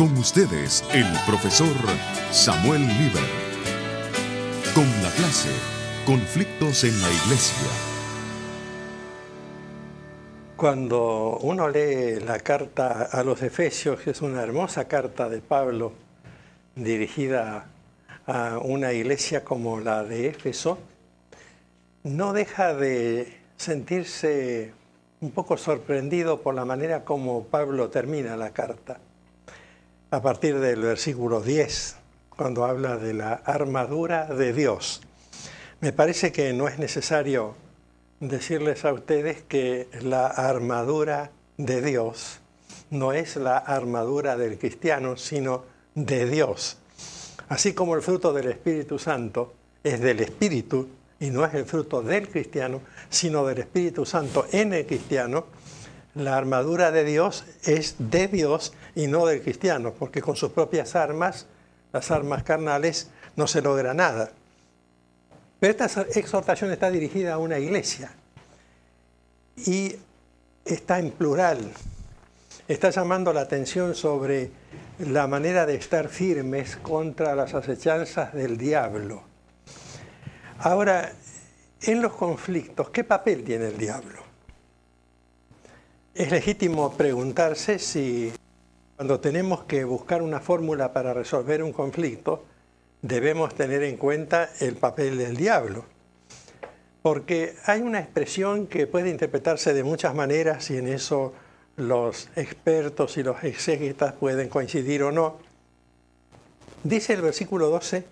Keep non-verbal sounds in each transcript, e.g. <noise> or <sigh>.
Con ustedes, el profesor Samuel Lieber. Con la clase, conflictos en la iglesia. Cuando uno lee la carta a los Efesios, que es una hermosa carta de Pablo dirigida a una iglesia como la de Éfeso, no deja de sentirse un poco sorprendido por la manera como Pablo termina la carta a partir del versículo 10, cuando habla de la armadura de Dios. Me parece que no es necesario decirles a ustedes que la armadura de Dios no es la armadura del cristiano, sino de Dios. Así como el fruto del Espíritu Santo es del Espíritu y no es el fruto del cristiano, sino del Espíritu Santo en el cristiano, la armadura de Dios es de Dios y no del cristiano, porque con sus propias armas, las armas carnales, no se logra nada. Pero esta exhortación está dirigida a una iglesia y está en plural. Está llamando la atención sobre la manera de estar firmes contra las acechanzas del diablo. Ahora, en los conflictos, ¿qué papel tiene el diablo? Es legítimo preguntarse si cuando tenemos que buscar una fórmula para resolver un conflicto, debemos tener en cuenta el papel del diablo. Porque hay una expresión que puede interpretarse de muchas maneras y en eso los expertos y los exégetas pueden coincidir o no. Dice el versículo 12,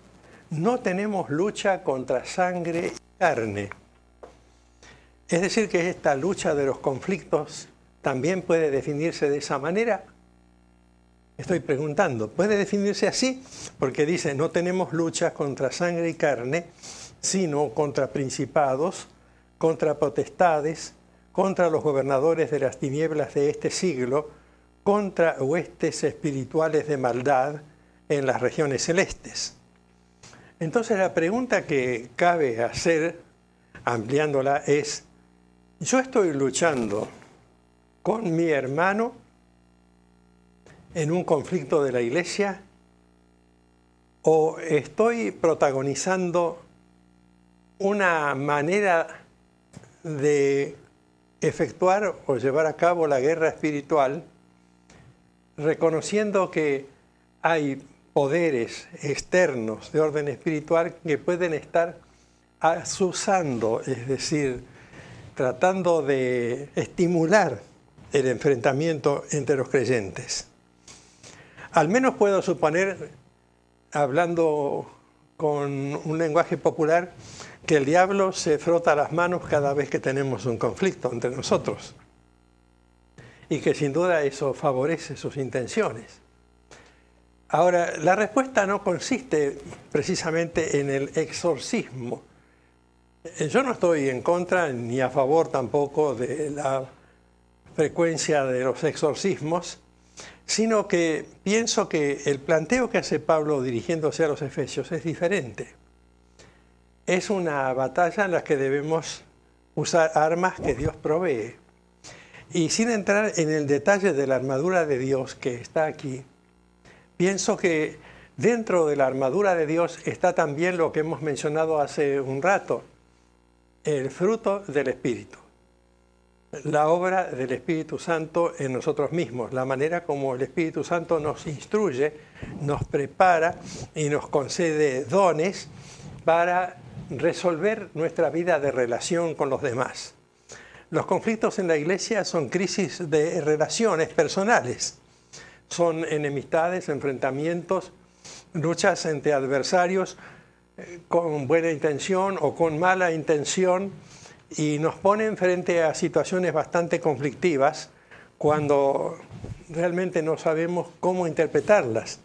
no tenemos lucha contra sangre y carne. Es decir, que esta lucha de los conflictos también puede definirse de esa manera. Estoy preguntando, ¿puede definirse así? Porque dice, no tenemos luchas contra sangre y carne, sino contra principados, contra potestades, contra los gobernadores de las tinieblas de este siglo, contra huestes espirituales de maldad en las regiones celestes. Entonces la pregunta que cabe hacer, ampliándola, es, ¿yo estoy luchando con mi hermano en un conflicto de la iglesia? ¿O estoy protagonizando una manera de efectuar o llevar a cabo la guerra espiritual, reconociendo que hay poderes externos de orden espiritual que pueden estar asusando, es decir, tratando de estimular el enfrentamiento entre los creyentes. Al menos puedo suponer, hablando con un lenguaje popular, que el diablo se frota las manos cada vez que tenemos un conflicto entre nosotros. Y que sin duda eso favorece sus intenciones. Ahora, la respuesta no consiste precisamente en el exorcismo. Yo no estoy en contra ni a favor tampoco de la frecuencia de los exorcismos, sino que pienso que el planteo que hace Pablo dirigiéndose a los Efesios es diferente. Es una batalla en la que debemos usar armas que Dios provee. Y sin entrar en el detalle de la armadura de Dios que está aquí, pienso que dentro de la armadura de Dios está también lo que hemos mencionado hace un rato, el fruto del Espíritu la obra del Espíritu Santo en nosotros mismos, la manera como el Espíritu Santo nos instruye, nos prepara y nos concede dones para resolver nuestra vida de relación con los demás. Los conflictos en la iglesia son crisis de relaciones personales, son enemistades, enfrentamientos, luchas entre adversarios eh, con buena intención o con mala intención, y nos ponen frente a situaciones bastante conflictivas cuando realmente no sabemos cómo interpretarlas.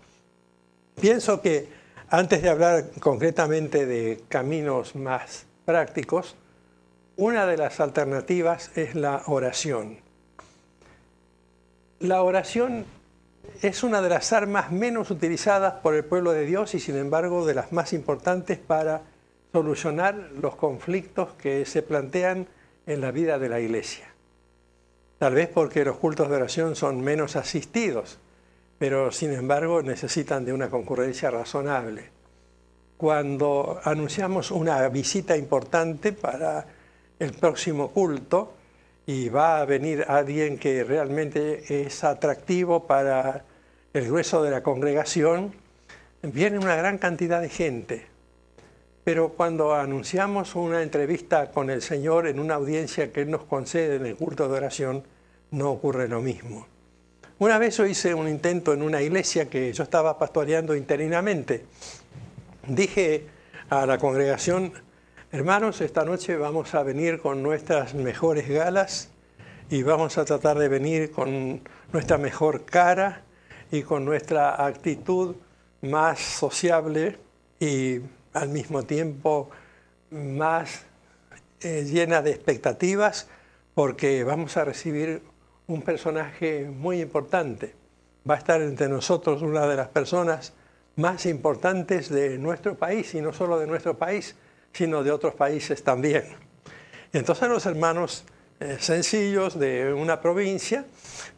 Pienso que antes de hablar concretamente de caminos más prácticos, una de las alternativas es la oración. La oración es una de las armas menos utilizadas por el pueblo de Dios y sin embargo de las más importantes para solucionar los conflictos que se plantean en la vida de la iglesia. Tal vez porque los cultos de oración son menos asistidos, pero sin embargo necesitan de una concurrencia razonable. Cuando anunciamos una visita importante para el próximo culto y va a venir alguien que realmente es atractivo para el grueso de la congregación, viene una gran cantidad de gente pero cuando anunciamos una entrevista con el Señor en una audiencia que Él nos concede en el culto de oración, no ocurre lo mismo. Una vez yo hice un intento en una iglesia que yo estaba pastoreando interinamente. Dije a la congregación, hermanos, esta noche vamos a venir con nuestras mejores galas y vamos a tratar de venir con nuestra mejor cara y con nuestra actitud más sociable y al mismo tiempo más eh, llena de expectativas porque vamos a recibir un personaje muy importante. Va a estar entre nosotros una de las personas más importantes de nuestro país y no solo de nuestro país, sino de otros países también. Entonces los hermanos eh, sencillos de una provincia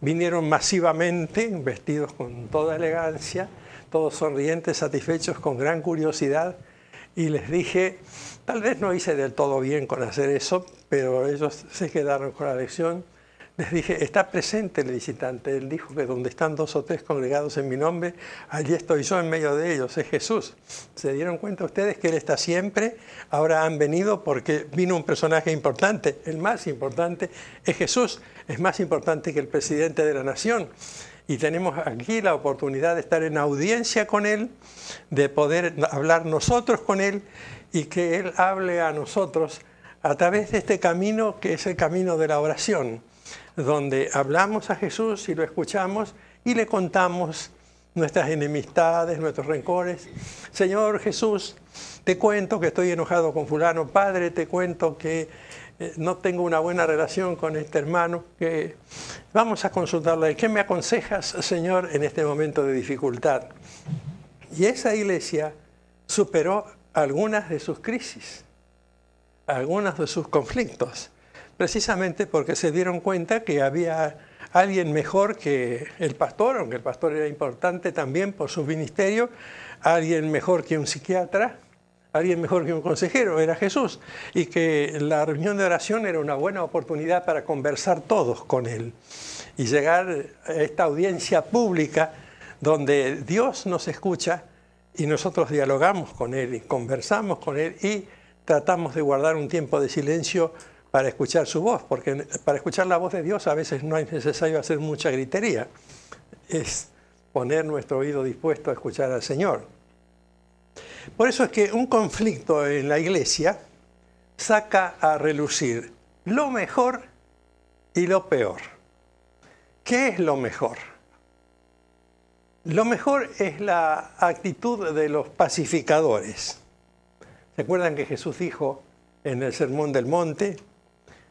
vinieron masivamente vestidos con toda elegancia, todos sonrientes, satisfechos, con gran curiosidad y les dije, tal vez no hice del todo bien con hacer eso, pero ellos se quedaron con la lección. Les dije, está presente el visitante. Él dijo que donde están dos o tres congregados en mi nombre, allí estoy yo en medio de ellos, es Jesús. ¿Se dieron cuenta ustedes que Él está siempre? Ahora han venido porque vino un personaje importante. El más importante es Jesús, es más importante que el presidente de la nación y tenemos aquí la oportunidad de estar en audiencia con Él, de poder hablar nosotros con Él y que Él hable a nosotros a través de este camino que es el camino de la oración, donde hablamos a Jesús y lo escuchamos y le contamos nuestras enemistades, nuestros rencores. Señor Jesús, te cuento que estoy enojado con fulano, Padre, te cuento que eh, no tengo una buena relación con este hermano, que vamos a consultarle, ¿qué me aconsejas, Señor, en este momento de dificultad? Y esa iglesia superó algunas de sus crisis, algunos de sus conflictos, precisamente porque se dieron cuenta que había alguien mejor que el pastor, aunque el pastor era importante también por su ministerio, alguien mejor que un psiquiatra, alguien mejor que un consejero, era Jesús, y que la reunión de oración era una buena oportunidad para conversar todos con Él y llegar a esta audiencia pública donde Dios nos escucha y nosotros dialogamos con Él y conversamos con Él y tratamos de guardar un tiempo de silencio para escuchar su voz, porque para escuchar la voz de Dios a veces no es necesario hacer mucha gritería, es poner nuestro oído dispuesto a escuchar al Señor. Por eso es que un conflicto en la iglesia saca a relucir lo mejor y lo peor. ¿Qué es lo mejor? Lo mejor es la actitud de los pacificadores. ¿Se acuerdan que Jesús dijo en el Sermón del Monte,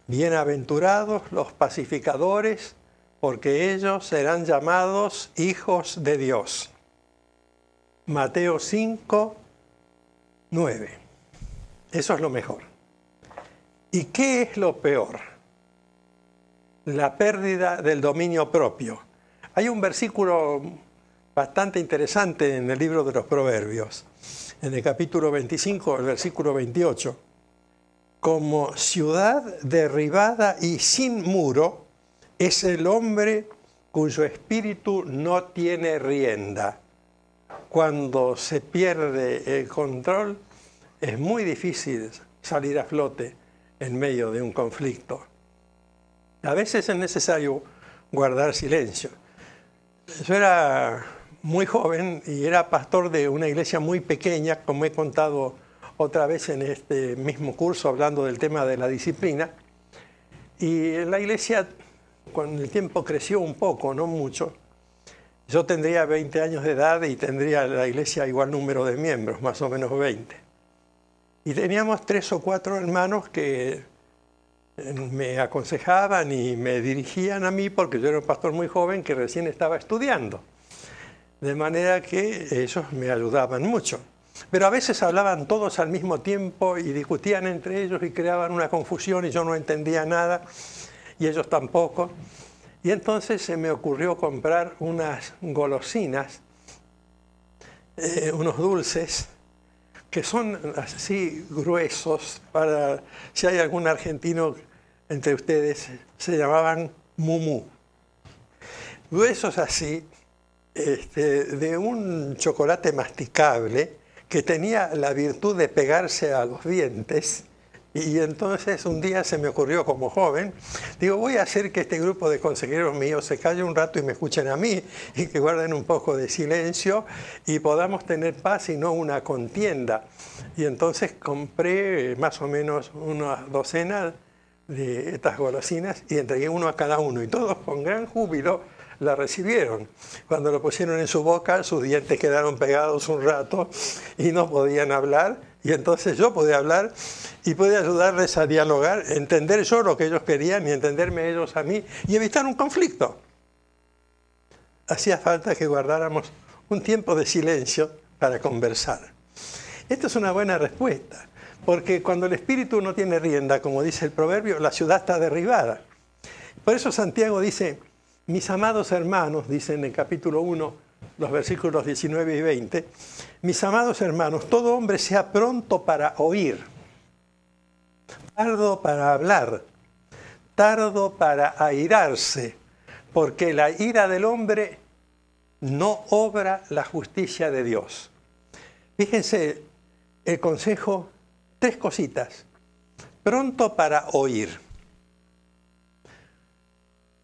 bienaventurados los pacificadores, porque ellos serán llamados hijos de Dios? Mateo 5, 9. Eso es lo mejor. ¿Y qué es lo peor? La pérdida del dominio propio. Hay un versículo bastante interesante en el libro de los Proverbios, en el capítulo 25, el versículo 28. Como ciudad derribada y sin muro es el hombre cuyo espíritu no tiene rienda. Cuando se pierde el control, es muy difícil salir a flote en medio de un conflicto. A veces es necesario guardar silencio. Yo era muy joven y era pastor de una iglesia muy pequeña, como he contado otra vez en este mismo curso hablando del tema de la disciplina. Y la iglesia con el tiempo creció un poco, no mucho. Yo tendría 20 años de edad y tendría la iglesia igual número de miembros, más o menos 20. Y teníamos tres o cuatro hermanos que eh, me aconsejaban y me dirigían a mí porque yo era un pastor muy joven que recién estaba estudiando. De manera que ellos me ayudaban mucho. Pero a veces hablaban todos al mismo tiempo y discutían entre ellos y creaban una confusión y yo no entendía nada y ellos tampoco. Y entonces se me ocurrió comprar unas golosinas, eh, unos dulces que son así gruesos, para si hay algún argentino entre ustedes, se llamaban mumu. Gruesos así, este, de un chocolate masticable que tenía la virtud de pegarse a los dientes y entonces un día se me ocurrió como joven, digo, voy a hacer que este grupo de consejeros míos se calle un rato y me escuchen a mí y que guarden un poco de silencio y podamos tener paz y no una contienda. Y entonces compré eh, más o menos una docena de estas golosinas y entregué uno a cada uno y todos con gran júbilo la recibieron. Cuando lo pusieron en su boca, sus dientes quedaron pegados un rato y no podían hablar y entonces yo podía hablar y podía ayudarles a dialogar, entender yo lo que ellos querían y entenderme ellos a mí y evitar un conflicto. Hacía falta que guardáramos un tiempo de silencio para conversar. Esta es una buena respuesta, porque cuando el espíritu no tiene rienda, como dice el proverbio, la ciudad está derribada. Por eso Santiago dice, mis amados hermanos, dicen en el capítulo 1, los versículos 19 y 20, mis amados hermanos, todo hombre sea pronto para oír, tardo para hablar, tardo para airarse, porque la ira del hombre no obra la justicia de Dios. Fíjense el consejo, tres cositas. Pronto para oír.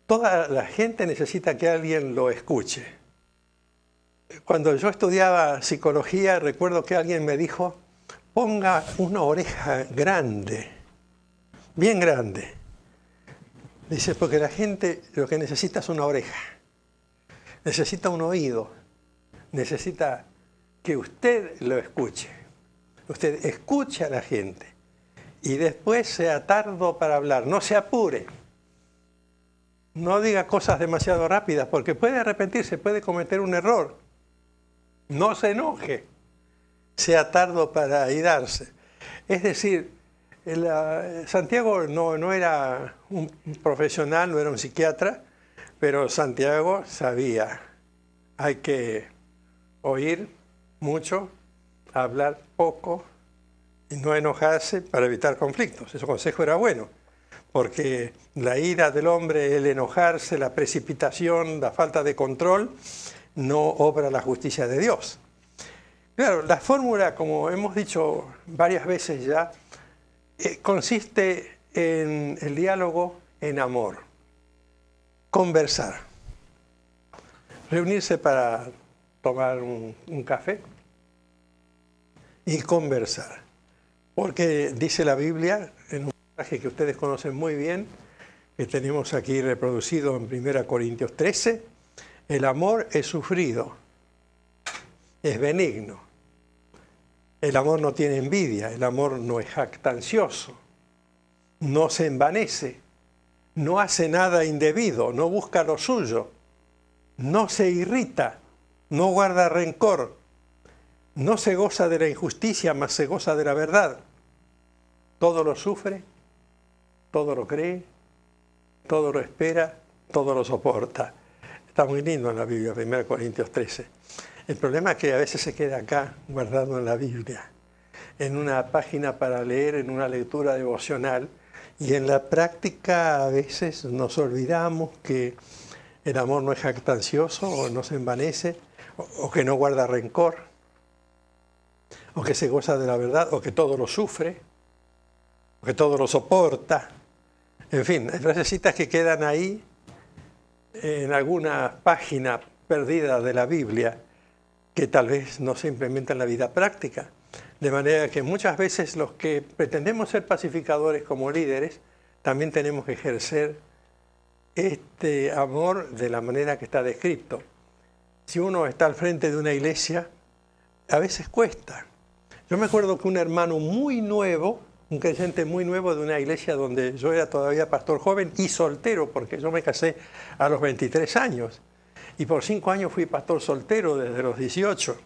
Toda la gente necesita que alguien lo escuche cuando yo estudiaba psicología, recuerdo que alguien me dijo, ponga una oreja grande, bien grande. Dice, porque la gente lo que necesita es una oreja, necesita un oído, necesita que usted lo escuche. Usted escucha a la gente y después sea tardo para hablar, no se apure. No diga cosas demasiado rápidas porque puede arrepentirse, puede cometer un error no se enoje, sea tardo para airarse. Es decir, eh, eh, Santiago no, no era un profesional, no era un psiquiatra, pero Santiago sabía, hay que oír mucho, hablar poco y no enojarse para evitar conflictos. Ese consejo era bueno, porque la ira del hombre, el enojarse, la precipitación, la falta de control, no obra la justicia de Dios. Claro, la fórmula, como hemos dicho varias veces ya, eh, consiste en el diálogo en amor, conversar, reunirse para tomar un, café y conversar. Porque dice la Biblia, en un pasaje que ustedes conocen muy bien, que tenemos aquí reproducido en 1 Corintios 13, el amor es sufrido, es benigno. El amor no tiene envidia, el amor no es jactancioso, no se envanece, no hace nada indebido, no busca lo suyo, no se irrita, no guarda rencor, no se goza de la injusticia, más se goza de la verdad. Todo lo sufre, todo lo cree, todo lo espera, todo lo soporta. Está muy lindo en la Biblia, 1 Corintios 13. El problema es que a veces se queda acá, guardado en la Biblia, en una página para leer, en una lectura devocional, y en la práctica a veces nos olvidamos que el amor no es jactancioso o no se envanece, o, que no guarda rencor, o que se goza de la verdad, o que todo lo sufre, o que todo lo soporta. En fin, hay frasecitas que quedan ahí en alguna página perdida de la Biblia que tal vez no se implementa en la vida práctica. De manera que muchas veces los que pretendemos ser pacificadores como líderes, también tenemos que ejercer este amor de la manera que está descrito. Si uno está al frente de una iglesia, a veces cuesta. Yo me acuerdo que un hermano muy nuevo un creyente muy nuevo de una iglesia donde yo era todavía pastor joven y soltero, porque yo me casé a los 23 años. Y por cinco años fui pastor soltero desde los 18.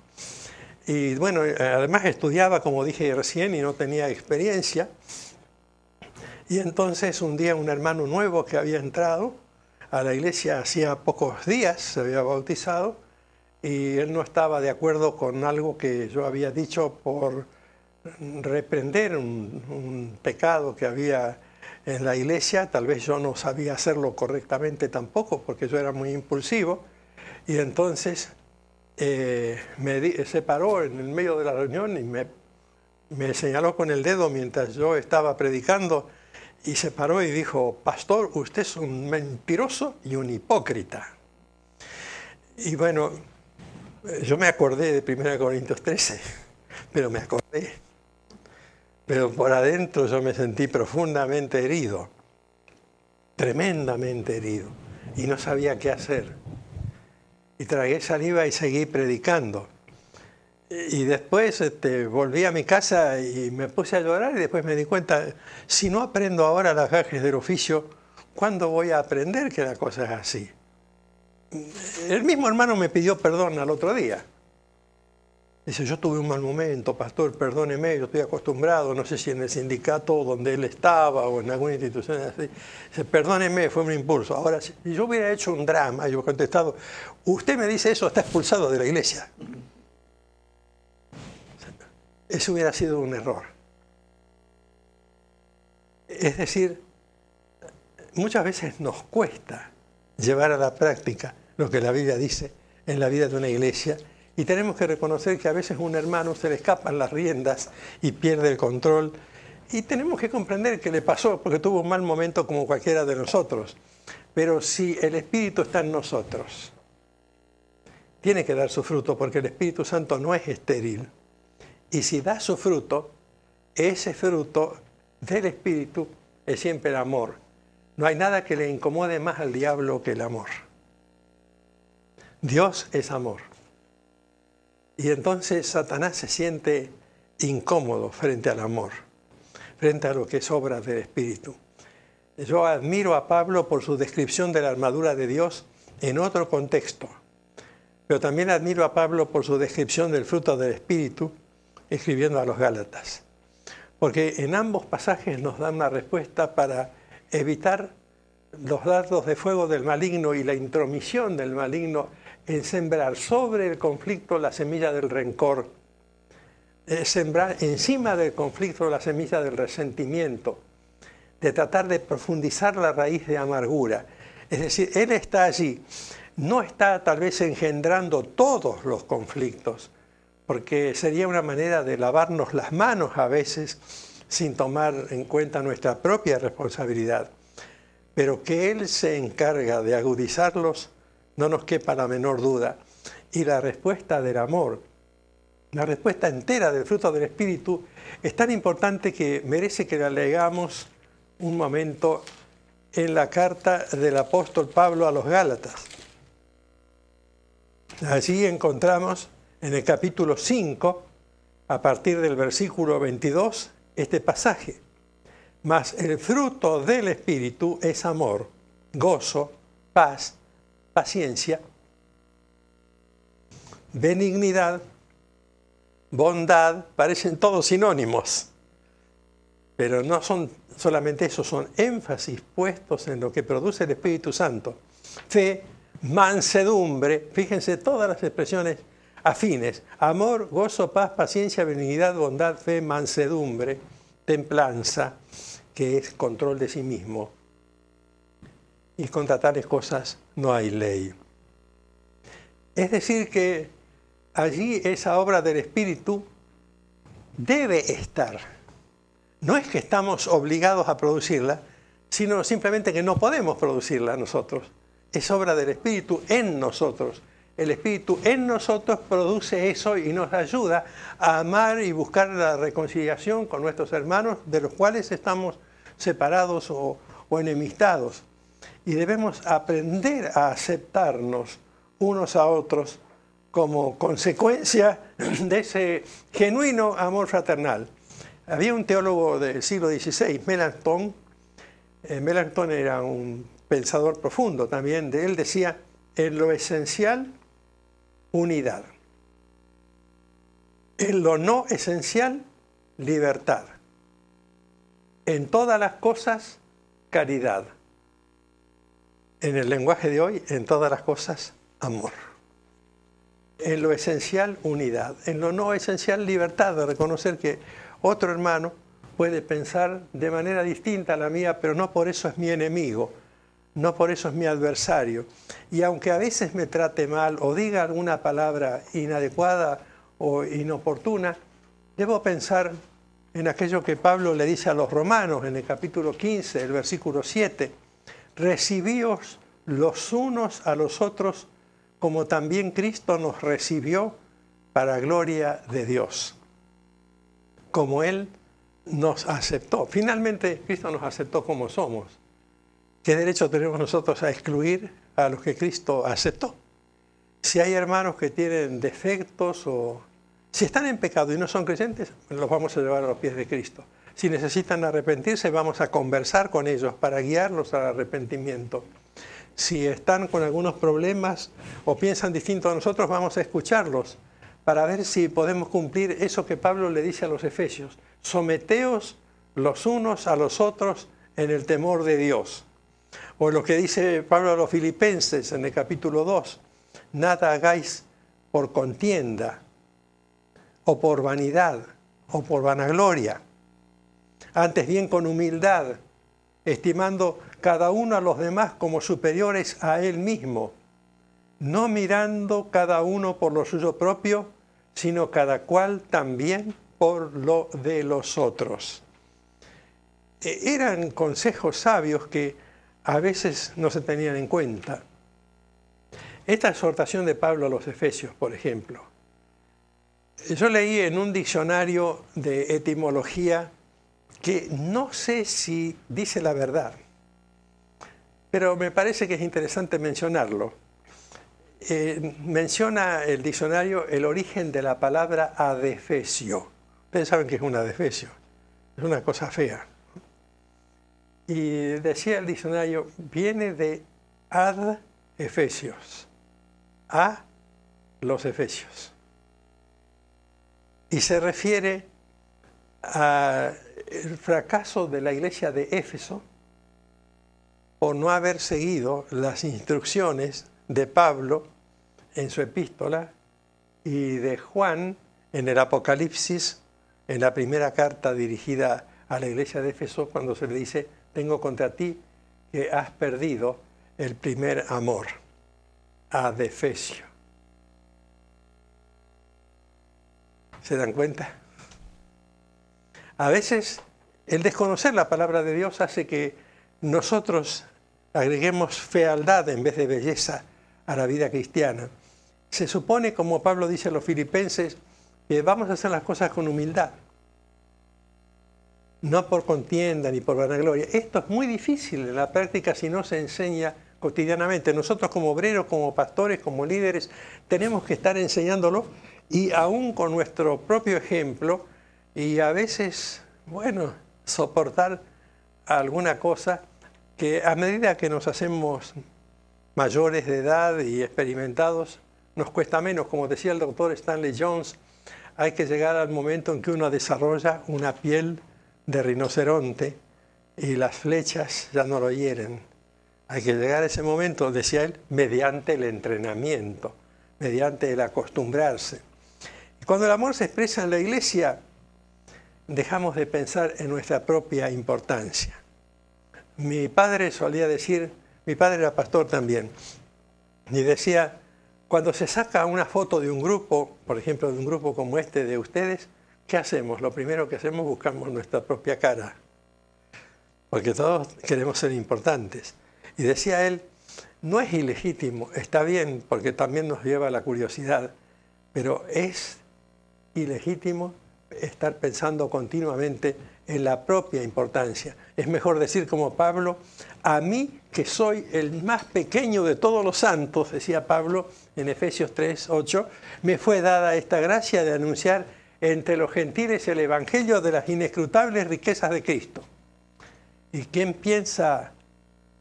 Y bueno, además estudiaba, como dije recién, y no tenía experiencia. Y entonces un día un hermano nuevo que había entrado a la iglesia hacía pocos días, se había bautizado, y él no estaba de acuerdo con algo que yo había dicho por reprender un, pecado que había en la iglesia, tal vez yo no sabía hacerlo correctamente tampoco, porque yo era muy impulsivo, y entonces eh, me se paró en el medio de la reunión y me, me, señaló con el dedo mientras yo estaba predicando, y se paró y dijo, pastor, usted es un mentiroso y un hipócrita. Y bueno, eh, yo me acordé de 1 Corintios 13, pero me acordé pero por adentro yo me sentí profundamente herido, tremendamente herido, y no sabía qué hacer. Y tragué saliva y seguí predicando. Y después este, volví a mi casa y me puse a llorar y después me di cuenta, si no aprendo ahora las gajes del oficio, ¿cuándo voy a aprender que la cosa es así? El mismo hermano me pidió perdón al otro día. Dice, yo tuve un mal momento, pastor, perdóneme, yo estoy acostumbrado, no sé si en el sindicato donde él estaba o en alguna institución así. Dice, perdóneme, fue un impulso. Ahora, si yo hubiera hecho un drama, yo hubiera contestado, usted me dice eso, está expulsado de la iglesia. Eso hubiera sido un error. Es decir, muchas veces nos cuesta llevar a la práctica lo que la Biblia dice en la vida de una iglesia y tenemos que reconocer que a veces un hermano se le escapan las riendas y pierde el control. Y tenemos que comprender que le pasó porque tuvo un mal momento como cualquiera de nosotros. Pero si el Espíritu está en nosotros, tiene que dar su fruto porque el Espíritu Santo no es estéril. Y si da su fruto, ese fruto del Espíritu es siempre el amor. No hay nada que le incomode más al diablo que el amor. Dios es amor. Y entonces Satanás se siente incómodo frente al amor, frente a lo que es obra del Espíritu. Yo admiro a Pablo por su descripción de la armadura de Dios en otro contexto, pero también admiro a Pablo por su descripción del fruto del Espíritu escribiendo a los Gálatas, porque en ambos pasajes nos dan una respuesta para evitar los dardos de fuego del maligno y la intromisión del maligno en eh, sembrar sobre el conflicto la semilla del rencor, en eh, sembrar encima del conflicto la semilla del resentimiento, de tratar de profundizar la raíz de amargura. Es decir, Él está allí, no está tal vez engendrando todos los conflictos, porque sería una manera de lavarnos las manos a veces sin tomar en cuenta nuestra propia responsabilidad, pero que Él se encarga de agudizarlos no nos quepa la menor duda. Y la respuesta del amor, la respuesta entera del fruto del Espíritu, es tan importante que merece que la legamos un momento en la carta del apóstol Pablo a los Gálatas. Allí encontramos en el capítulo 5, a partir del versículo 22, este pasaje. Mas el fruto del Espíritu es amor, gozo, paz, paciencia, benignidad, bondad, parecen todos sinónimos, pero no son solamente eso, son énfasis puestos en lo que produce el Espíritu Santo. Fe, mansedumbre, fíjense todas las expresiones afines, amor, gozo, paz, paciencia, benignidad, bondad, fe, mansedumbre, templanza, que es control de sí mismo. Y contra tales cosas no hay ley. Es decir, que allí esa obra del Espíritu debe estar. No es que estamos obligados a producirla, sino simplemente que no podemos producirla nosotros. Es obra del Espíritu en nosotros. El Espíritu en nosotros produce eso y nos ayuda a amar y buscar la reconciliación con nuestros hermanos de los cuales estamos separados o, enemistados y debemos aprender a aceptarnos unos a otros como consecuencia <clears throat> de ese genuino amor fraternal. Había un teólogo del siglo XVI, Melanchthon. Eh, Melantón era un pensador profundo también. De él decía, en lo esencial, unidad. En lo no esencial, libertad. En todas las cosas, caridad en el lenguaje de hoy, en todas las cosas, amor. En lo esencial, unidad. En lo no esencial, libertad de reconocer que otro hermano puede pensar de manera distinta a la mía, pero no por eso es mi enemigo, no por eso es mi adversario. Y aunque a veces me trate mal o diga alguna palabra inadecuada o inoportuna, debo pensar en aquello que Pablo le dice a los romanos en el capítulo 15, el versículo 7 recibíos los unos a los otros como también Cristo nos recibió para gloria de Dios, como Él nos aceptó. Finalmente Cristo nos aceptó como somos. ¿Qué derecho tenemos nosotros a excluir a los que Cristo aceptó? Si hay hermanos que tienen defectos o si están en pecado y no son creyentes, los vamos a llevar a los pies de Cristo. Si necesitan arrepentirse, vamos a conversar con ellos para guiarlos al arrepentimiento. Si están con algunos problemas o piensan distinto a nosotros, vamos a escucharlos para ver si podemos cumplir eso que Pablo le dice a los efesios. Someteos los unos a los otros en el temor de Dios. O lo que dice Pablo a los filipenses en el capítulo 2, nada hagáis por contienda o por vanidad o por vanagloria, antes bien con humildad, estimando cada uno a los demás como superiores a él mismo, no mirando cada uno por lo suyo propio, sino cada cual también por lo de los otros. E, eran consejos sabios que a veces no se tenían en cuenta. Esta exhortación de Pablo a los Efesios, por ejemplo. Yo leí en un diccionario de etimología que no sé si dice la verdad, pero me parece que es interesante mencionarlo. Eh, menciona el diccionario el origen de la palabra adefesio. Ustedes saben que es un adefesio, es una cosa fea. Y decía el diccionario, viene de ad efesios, a los efesios. Y se refiere el fracaso de la iglesia de Éfeso por no haber seguido las instrucciones de Pablo en su epístola y de Juan en el Apocalipsis, en la primera carta dirigida a la iglesia de Éfeso, cuando se le dice, tengo contra ti que has perdido el primer amor, a Defesio. ¿Se dan cuenta? A veces el desconocer la palabra de Dios hace que nosotros agreguemos fealdad en vez de belleza a la vida cristiana. Se supone, como Pablo dice a los filipenses, que vamos a hacer las cosas con humildad, no por contienda ni por vanagloria. Esto es muy difícil en la práctica si no se enseña cotidianamente. Nosotros como obreros, como pastores, como líderes, tenemos que estar enseñándolo y aún con nuestro propio ejemplo, y a veces, bueno, soportar alguna cosa que a medida que nos hacemos mayores de edad y experimentados, nos cuesta menos. Como decía el doctor Stanley Jones, hay que llegar al momento en que uno desarrolla una piel de rinoceronte y las flechas ya no lo hieren. Hay que llegar a ese momento, decía él, mediante el entrenamiento, mediante el acostumbrarse. Cuando el amor se expresa en la iglesia, dejamos de pensar en nuestra propia importancia. Mi padre solía decir, mi padre era pastor también, y decía, cuando se saca una foto de un grupo, por ejemplo, de un grupo como este de ustedes, ¿qué hacemos? Lo primero que hacemos buscamos nuestra propia cara, porque todos queremos ser importantes. Y decía él, no es ilegítimo, está bien, porque también nos lleva a la curiosidad, pero es ilegítimo estar pensando continuamente en la propia importancia. Es mejor decir como Pablo, a mí que soy el más pequeño de todos los santos, decía Pablo en Efesios 3, 8, me fue dada esta gracia de anunciar entre los gentiles el Evangelio de las inescrutables riquezas de Cristo. Y quien piensa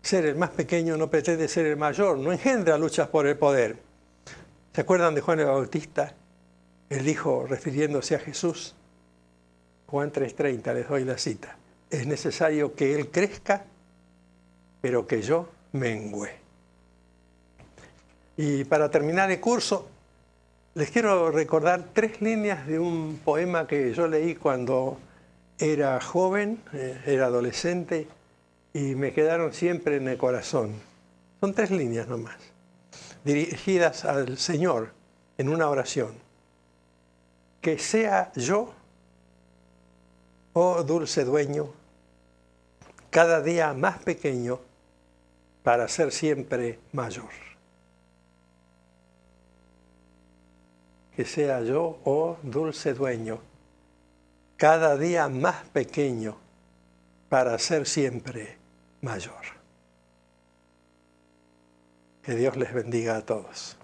ser el más pequeño no pretende ser el mayor, no engendra luchas por el poder. ¿Se acuerdan de Juan el Bautista? Él dijo, refiriéndose a Jesús, Juan 3:30, les doy la cita. Es necesario que Él crezca, pero que yo mengüe. Y para terminar el curso, les quiero recordar tres líneas de un poema que yo leí cuando era joven, eh, era adolescente, y me quedaron siempre en el corazón. Son tres líneas nomás, dirigidas al Señor en una oración. Que sea yo oh dulce dueño, cada día más pequeño para ser siempre mayor. Que sea yo, oh dulce dueño, cada día más pequeño para ser siempre mayor. Que Dios les bendiga a todos.